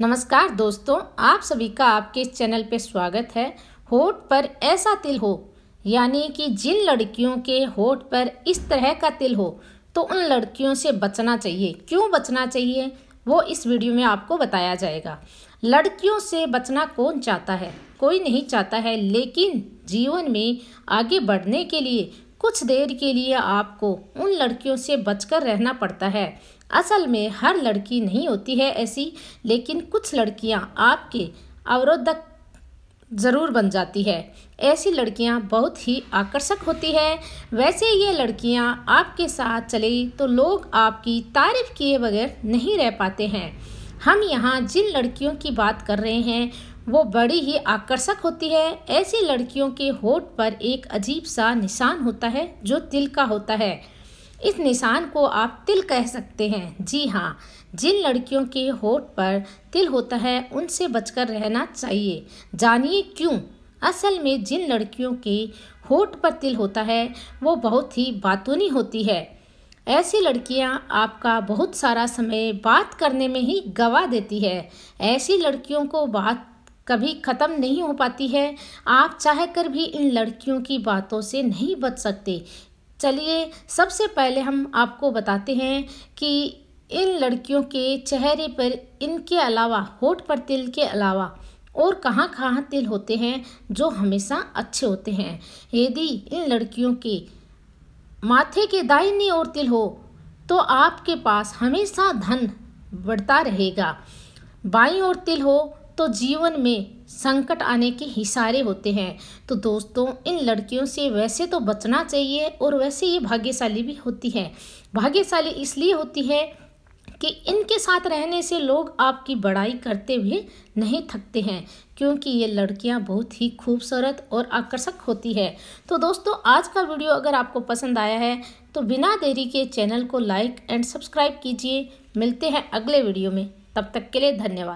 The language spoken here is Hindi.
नमस्कार दोस्तों आप सभी का आपके इस चैनल पे स्वागत है होठ पर ऐसा तिल हो यानी कि जिन लड़कियों के होठ पर इस तरह का तिल हो तो उन लड़कियों से बचना चाहिए क्यों बचना चाहिए वो इस वीडियो में आपको बताया जाएगा लड़कियों से बचना कौन चाहता है कोई नहीं चाहता है लेकिन जीवन में आगे बढ़ने के लिए कुछ देर के लिए आपको उन लड़कियों से बचकर रहना पड़ता है असल में हर लड़की नहीं होती है ऐसी लेकिन कुछ लड़कियां आपके अवरोधक ज़रूर बन जाती है ऐसी लड़कियां बहुत ही आकर्षक होती है वैसे ये लड़कियां आपके साथ चली तो लोग आपकी तारीफ किए बगैर नहीं रह पाते हैं हम यहाँ जिन लड़कियों की बात कर रहे हैं वो बड़ी ही आकर्षक होती है ऐसी लड़कियों के होठ पर एक अजीब सा निशान होता है जो तिल का होता है इस निशान को आप तिल कह सकते हैं जी हाँ जिन लड़कियों के होठ पर तिल होता है उनसे बचकर रहना चाहिए जानिए क्यों असल में जिन लड़कियों के होठ पर तिल होता है वो बहुत ही बातूनी होती है ऐसी लड़कियां आपका बहुत सारा समय बात करने में ही गवा देती है ऐसी लड़कियों को बात कभी ख़त्म नहीं हो पाती है आप चाह कर भी इन लड़कियों की बातों से नहीं बच सकते चलिए सबसे पहले हम आपको बताते हैं कि इन लड़कियों के चेहरे पर इनके अलावा होठ पर तिल के अलावा और कहाँ कहाँ तिल होते हैं जो हमेशा अच्छे होते हैं यदि इन लड़कियों के माथे के दाहिनी ओर तिल हो तो आपके पास हमेशा धन बढ़ता रहेगा बाई और तिल हो तो जीवन में संकट आने के हिसारे होते हैं तो दोस्तों इन लड़कियों से वैसे तो बचना चाहिए और वैसे ये भाग्यशाली भी होती है भाग्यशाली इसलिए होती है कि इनके साथ रहने से लोग आपकी बड़ाई करते हुए नहीं थकते हैं क्योंकि ये लड़कियां बहुत ही खूबसूरत और आकर्षक होती है तो दोस्तों आज का वीडियो अगर आपको पसंद आया है तो बिना देरी के चैनल को लाइक एंड सब्सक्राइब कीजिए मिलते हैं अगले वीडियो में तब तक के लिए धन्यवाद